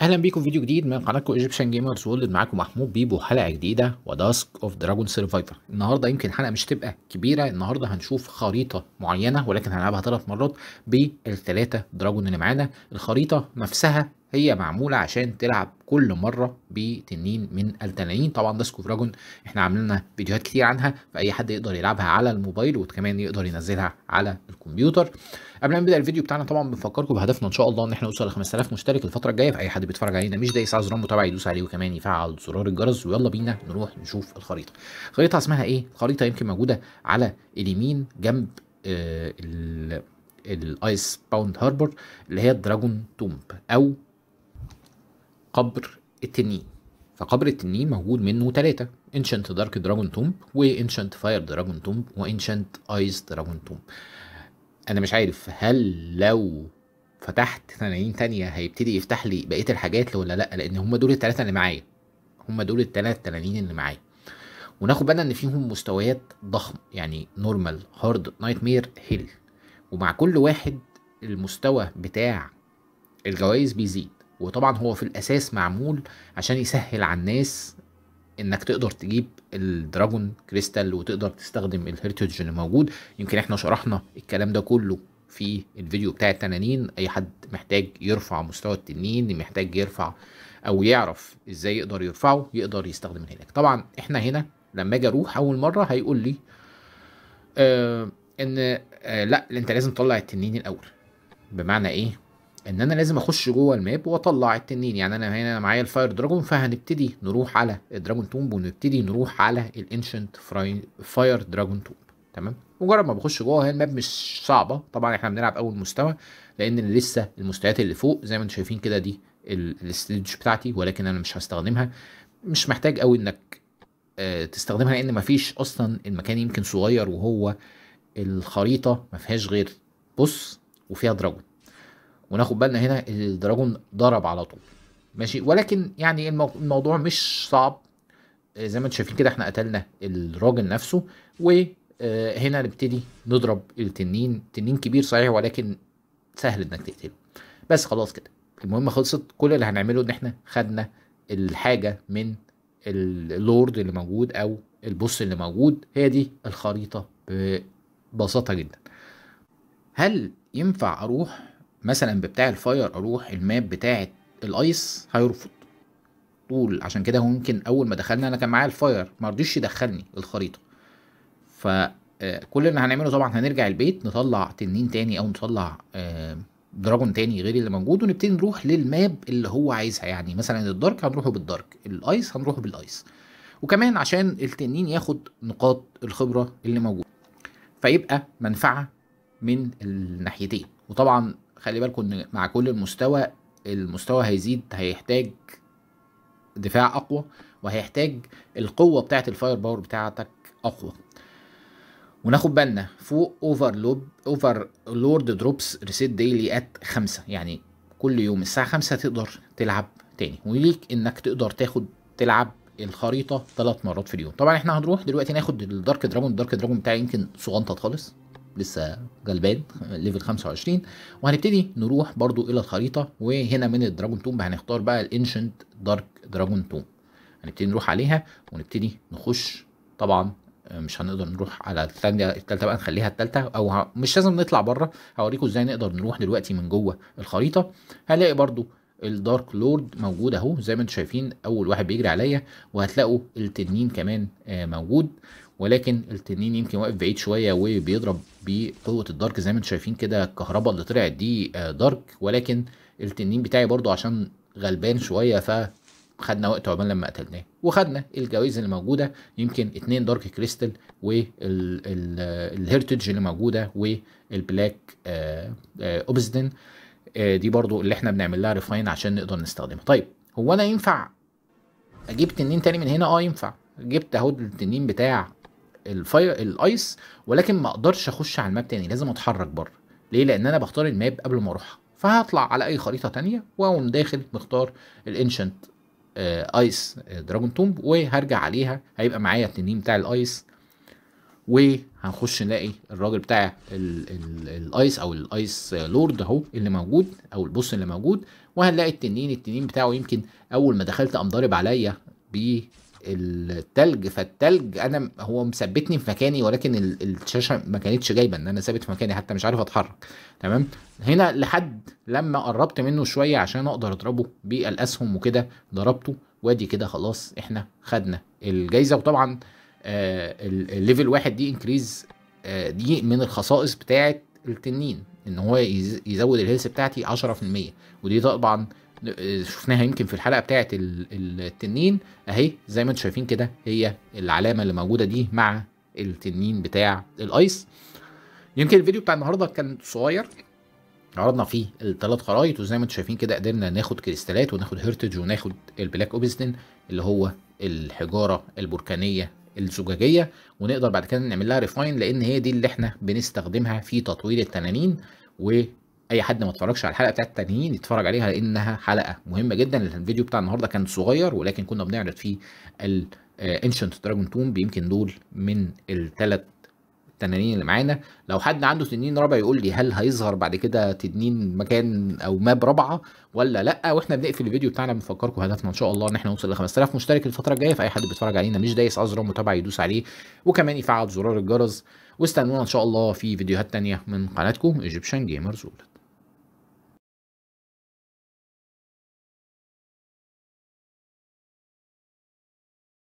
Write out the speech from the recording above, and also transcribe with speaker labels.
Speaker 1: اهلا بيكم في فيديو جديد من قناتكم ايجيبشن جيمرز وولد معاكم محمود بيبو حلقه جديده وداسك اوف دراجون سيرفايفر النهارده يمكن حلقه مش تبقى كبيره النهارده هنشوف خريطه معينه ولكن هنلعبها ثلاث مرات بالثلاثه دراجون اللي معانا الخريطه نفسها هي معمولة عشان تلعب كل مرة بتنين من التنانين طبعا داسكو دراجون احنا عاملين فيديوهات كتير عنها فأي حد يقدر يلعبها على الموبايل وكمان يقدر ينزلها على الكمبيوتر قبل ما نبدأ الفيديو بتاعنا طبعا بنفكركم بهدفنا ان شاء الله ان احنا نوصل ل 5000 مشترك الفترة الجاية فأي حد بيتفرج علينا مش دايس على زرار متابعة يدوس عليه وكمان يفعل زرار الجرس ويلا بينا نروح نشوف الخريطة الخريطة اسمها ايه؟ الخريطة يمكن موجودة على اليمين جنب آه الايس باوند هاربر اللي هي الدراجون تومب او قبر التنين فقبر التنين موجود منه ثلاثة انشنت دارك دراجون تومب وانشنت فاير دراجون تومب وانشنت ايس دراجون تومب انا مش عارف هل لو فتحت تنانين تانية هيبتدي يفتح لي بقية الحاجات ولا لا لان هم دول التلاتة اللي معايا هم دول التلات تنانين اللي معايا وناخد بالنا ان فيهم مستويات ضخمة يعني نورمال هارد نايت مير هيل ومع كل واحد المستوى بتاع الجوائز بيزيد وطبعا هو في الاساس معمول عشان يسهل على الناس انك تقدر تجيب الدراجون كريستال وتقدر تستخدم الهيرتج اللي موجود يمكن احنا شرحنا الكلام ده كله في الفيديو بتاع التنانين اي حد محتاج يرفع مستوى التنين محتاج يرفع او يعرف ازاي يقدر يرفعه يقدر يستخدم هناك طبعا احنا هنا لما اجي اروح اول مره هيقول لي آه ان آه لا انت لازم تطلع التنين الاول بمعنى ايه ان انا لازم اخش جوه الماب واطلع التنين يعني انا هنا معايا الفاير دراجون فهنبتدي نروح على الدراجون تومب ونبتدي نروح على الانشنت فاير دراجون تومب تمام مجرد ما بخش جوه هي الماب مش صعبه طبعا احنا بنلعب اول مستوى لان لسه المستويات اللي فوق زي ما انتم شايفين كده دي الستيج بتاعتي ولكن انا مش هستخدمها مش محتاج قوي انك آه، تستخدمها لان مفيش اصلا المكان يمكن صغير وهو الخريطه ما فيهاش غير بص وفيها دراجون وناخد بالنا هنا الدراجون ضرب على طول ماشي ولكن يعني الموضوع مش صعب آه، زي ما انتم شايفين كده احنا قتلنا الراجل نفسه وهنا آه، نبتدي نضرب التنين تنين كبير صحيح ولكن سهل انك تقتله بس خلاص كده المهم خلصت كل اللي هنعمله ان احنا خدنا الحاجه من اللورد اللي موجود او البص اللي موجود هي دي الخريطه ببساطه جدا هل ينفع اروح مثلا بتاع الفاير اروح الماب بتاعه الايس هيرفض طول عشان كده هو ممكن اول ما دخلنا انا كان معايا الفاير ما رضيش يدخلني الخريطه فكل آه، اللي هنعمله طبعا هنرجع البيت نطلع تنين تاني او نطلع دراجون آه، تاني غير اللي موجود ونبتدي نروح للماب اللي هو عايزها يعني مثلا الدارك هنروحه بالدارك الايس هنروحه بالايس وكمان عشان التنين ياخد نقاط الخبره اللي موجوده فيبقى منفعه من الناحيتين وطبعا خلي بالكم ان مع كل المستوى المستوى هيزيد هيحتاج دفاع اقوى وهيحتاج القوه بتاعه الفاير باور بتاعتك اقوى وناخد بالنا فوق اوفر لوب اوفر لورد دروبس ريسيت ديلي ات خمسة يعني كل يوم الساعة خمسة تقدر تلعب تاني وليك انك تقدر تاخد تلعب الخريطة ثلاث مرات في اليوم طبعا احنا هنروح دلوقتي ناخد الدارك دراجون الدارك دراجون بتاعي يمكن صغنطه خالص لسه غلبان ليفل 25 وهنبتدي نروح برضو الى الخريطه وهنا من الدراجون توم هنختار بقى الانشنت دارك دراجون توم هنبتدي نروح عليها ونبتدي نخش طبعا آه، مش هنقدر نروح على الثانيه الثالثه بقى نخليها الثالثه او مش لازم نطلع بره هوريكم ازاي نقدر نروح دلوقتي من جوه الخريطه هنلاقي برضو الدارك لورد موجود اهو زي ما انتم شايفين اول واحد بيجري عليا وهتلاقوا التنين كمان آه، موجود ولكن التنين يمكن واقف بعيد شويه وبيضرب بقوه الدارك زي ما انتم شايفين كده الكهرباء اللي طلعت دي آه، دارك ولكن التنين بتاعي برده عشان غلبان شويه ف خدنا وقت عقبال لما قتلناه وخدنا الجوائز اللي موجوده يمكن اتنين دارك كريستال والهيرتج اللي موجوده والبلاك آه، اوبزدن آه، دي برضو اللي احنا بنعمل لها ريفاين عشان نقدر نستخدمها طيب هو انا ينفع اجيب تنين تاني من هنا اه ينفع جبت اهو التنين بتاع الفاير الايس ولكن ما اقدرش اخش على الماب تاني لازم اتحرك بره ليه لان انا بختار الماب قبل ما اروحها فهطلع على اي خريطه تانية واقوم داخل مختار الانشنت ايس دراجون تومب وهرجع عليها هيبقى معايا التنين بتاع الايس وهنخش نلاقي الراجل بتاع الايس او الايس لورد اهو اللي موجود او البوس اللي موجود وهنلاقي التنين التنين بتاعه يمكن اول ما دخلت قام ضارب عليا بالتلج فالتلج انا هو مثبتني في مكاني ولكن الشاشه ما كانتش جايبه ان انا ثابت في مكاني حتى مش عارف اتحرك تمام هنا لحد لما قربت منه شويه عشان اقدر اضربه بالاسهم وكده ضربته وادي كده خلاص احنا خدنا الجايزه وطبعا آه، الليفل واحد دي انكريز آه، دي من الخصائص بتاعه التنين ان هو يزود الهيلث بتاعتي 10% ودي طبعا آه، شفناها يمكن في الحلقه بتاعه التنين اهي زي ما انتم شايفين كده هي العلامه اللي موجوده دي مع التنين بتاع الايس يمكن الفيديو بتاع النهارده كان صغير عرضنا فيه الثلاث خرايط وزي ما انتم شايفين كده قدرنا ناخد كريستالات وناخد هيرتج وناخد البلاك اوبستن اللي هو الحجاره البركانيه الزجاجيه ونقدر بعد كده نعمل لها ريفاين لان هي دي اللي احنا بنستخدمها في تطوير التنانين واي حد ما اتفرجش على الحلقه بتاعت التنانين يتفرج عليها لانها حلقه مهمه جدا الفيديو بتاع النهارده كان صغير ولكن كنا بنعرض فيه الانشنت دراجون توم يمكن دول من الثلاث التنانين اللي معانا لو حد عنده تنين رابع يقول لي هل هيظهر بعد كده تنين مكان او ماب رابعه ولا لا واحنا بنقفل الفيديو بتاعنا بنفكركم هدفنا ان شاء الله ان احنا نوصل ل 5000 مشترك الفتره الجايه فاي حد بيتفرج علينا مش دايس ازرار متابعه يدوس عليه وكمان يفعل زرار الجرس واستنونا ان شاء الله في فيديوهات تانية من قناتكم ايجيبشن جيمرز وولد